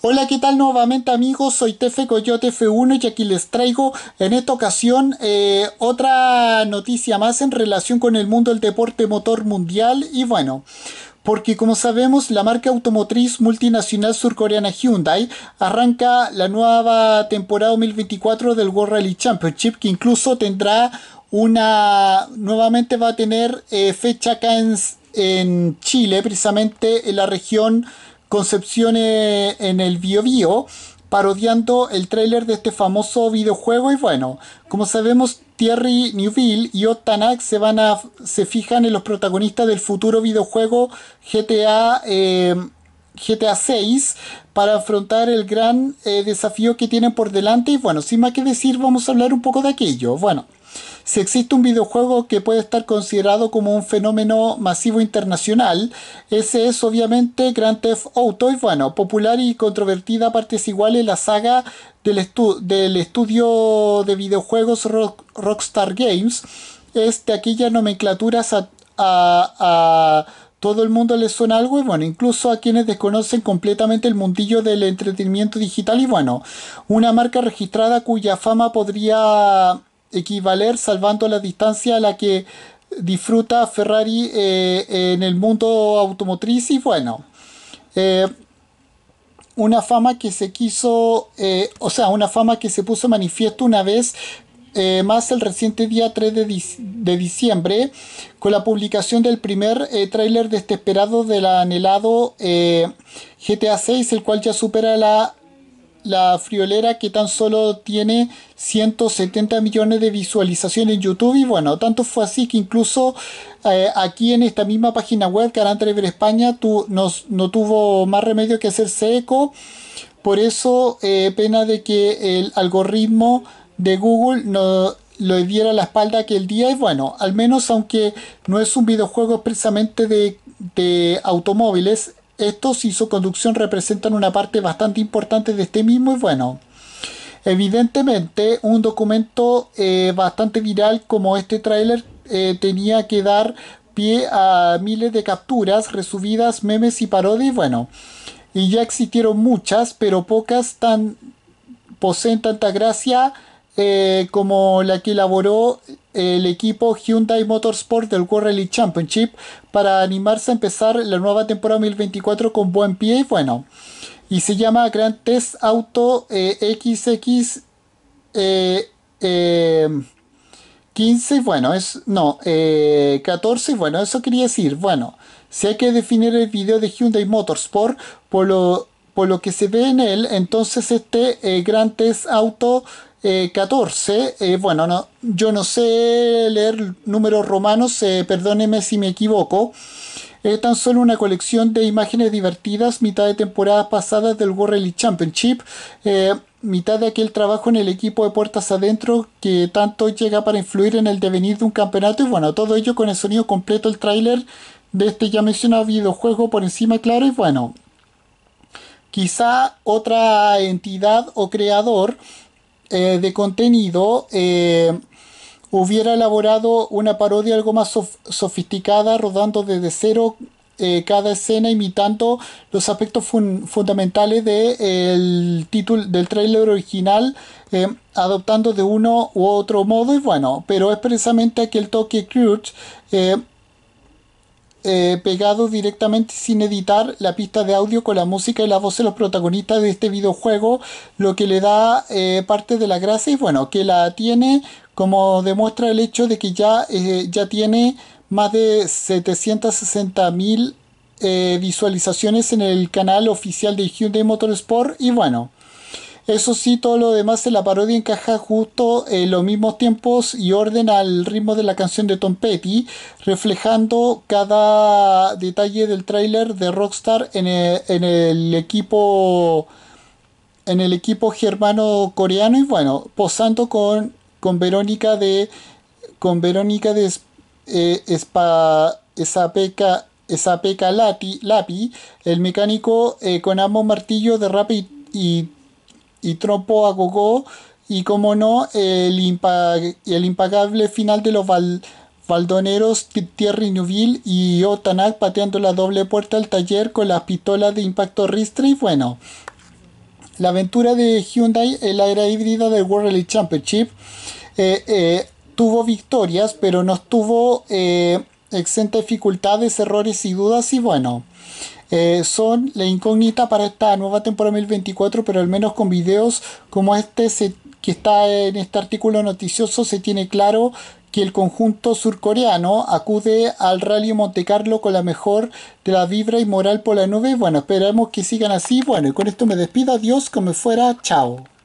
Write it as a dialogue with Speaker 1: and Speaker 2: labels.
Speaker 1: Hola, ¿qué tal nuevamente amigos? Soy Tefe Coyote F1 y aquí les traigo en esta ocasión eh, otra noticia más en relación con el mundo del deporte motor mundial y bueno, porque como sabemos la marca automotriz multinacional surcoreana Hyundai arranca la nueva temporada 2024 del World Rally Championship que incluso tendrá una nuevamente va a tener eh, fecha acá en Chile precisamente en la región concepciones en el Bio parodiando el tráiler de este famoso videojuego y bueno, como sabemos Thierry Newville y Otanak se van a se fijan en los protagonistas del futuro videojuego GTA em, GTA 6 para afrontar el gran eh, desafío que tienen por delante y bueno, sin más que decir vamos a hablar un poco de aquello. Bueno, si existe un videojuego que puede estar considerado como un fenómeno masivo internacional, ese es obviamente Grand Theft Auto y bueno, popular y controvertida es partes iguales la saga del, del estudio de videojuegos Rockstar Games es de aquellas nomenclaturas a, todo el mundo le suena algo y bueno, incluso a quienes desconocen completamente el mundillo del entretenimiento digital y bueno, una marca registrada cuya fama podría equivaler salvando la distancia a la que disfruta Ferrari eh, en el mundo automotriz y bueno, eh, una fama que se quiso, eh, o sea, una fama que se puso manifiesto una vez más el reciente día 3 de, de, diciembre con la publicación del primer tráiler desesperado del anhelado GTA 6, el cual ya supera la la friolera que tan solo tiene 170 millones de visualizaciones en YouTube y bueno, tanto fue así que incluso eh, aquí en esta misma página web, Canal España, tu, no tuvo más remedio que hacerse eco, por eso eh, pena de que el algoritmo de Google no lo diera la espalda aquel día y bueno, al menos aunque no es un videojuego expresamente de, de automóviles, estos y su conducción representan una parte bastante importante de este mismo y bueno, evidentemente un documento eh, bastante viral como este tráiler eh, tenía que dar pie a miles de capturas, resubidas, memes y parodias, bueno, y ya existieron muchas, pero pocas tan poseen tanta gracia eh, como la que elaboró eh, el equipo Hyundai Motorsport del World Rally Championship para animarse a empezar la nueva temporada 2024 con buen pie y bueno. Y se llama Grand Test Auto XX eh, 15, bueno, es, no, 14, bueno, eso quería decir, bueno, si hay que definir el video de Hyundai Motorsport por lo por lo que se ve en él, entonces este eh, Gran Test Auto 14, eh, eh, bueno, no, yo no sé leer números romanos, eh, perdóneme si me equivoco, es tan solo una colección de imágenes divertidas, mitad de temporadas pasadas del World Rally Championship, mitad de aquel trabajo en el equipo de puertas adentro que tanto llega para influir en el devenir de un campeonato y bueno, todo ello con el sonido completo, el tráiler de este ya mencionado videojuego por encima, claro, y bueno, quizá otra entidad o creador eh, de contenido eh, hubiera elaborado una parodia algo más sofisticada, rodando desde cero eh, cada escena, imitando los aspectos fundamentales de, el título, del trailer original, adoptando de uno u otro modo, y bueno, pero es precisamente aquel toque crude eh, pegado directamente sin editar la pista de audio con la música y la voz de los protagonistas de este videojuego, lo que le da eh, parte de la gracia y bueno, que la tiene como demuestra el hecho de que ya, eh, ya tiene más de 760 mil visualizaciones en el canal oficial de Hyundai Motorsport y bueno. Eso sí, todo lo demás de la parodia encaja justo en los mismos tiempos y orden al ritmo de la canción de Tom Petty, reflejando cada detalle del tráiler de Rockstar en e, el, equipo en el equipo germano coreano y bueno, posando con, con Verónica de con Verónica de eh, esa Lati, Lapi, el mecánico eh, con ambos martillos de rap y, y y Tropo a y como no el, el impagable final de los val Valdoneros Thierry Neuville y Otanac pateando la doble puerta al taller con las pistolas de impacto y Bueno, la aventura de Hyundai en la era híbrida del World Rally Championship eh, eh, tuvo victorias, pero no estuvo eh, exenta dificultades, errores y dudas. Y bueno, eh, son la incógnita para esta nueva temporada 2024, pero al menos con videos como este que está en este artículo noticioso se tiene claro que el conjunto surcoreano acude al Rally Monte con la mejor de la vibra y moral por la nube. Bueno, esperamos que sigan así. Bueno, y con esto me despido. Adiós, como fuera. Chao.